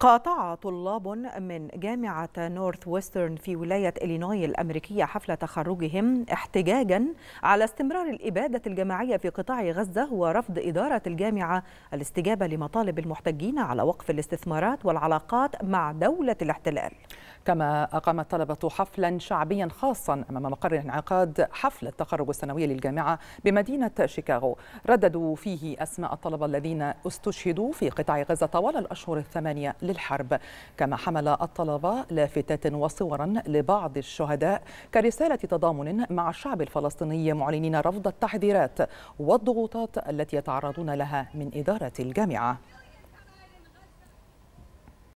قاطع طلاب من جامعة نورث ويسترن في ولاية إلينوي الأمريكية حفل تخرجهم احتجاجا على استمرار الإبادة الجماعية في قطاع غزة ورفض إدارة الجامعة الاستجابة لمطالب المحتجين على وقف الاستثمارات والعلاقات مع دولة الاحتلال كما أقام الطلبة حفلا شعبيا خاصا أمام مقر انعقاد حفل التخرج السنوي للجامعة بمدينة شيكاغو رددوا فيه أسماء الطلبة الذين استشهدوا في قطاع غزة طوال الأشهر الثمانية للحرب كما حمل الطلبة لافتات وصورا لبعض الشهداء كرسالة تضامن مع الشعب الفلسطيني معلنين رفض التحذيرات والضغوطات التي يتعرضون لها من إدارة الجامعة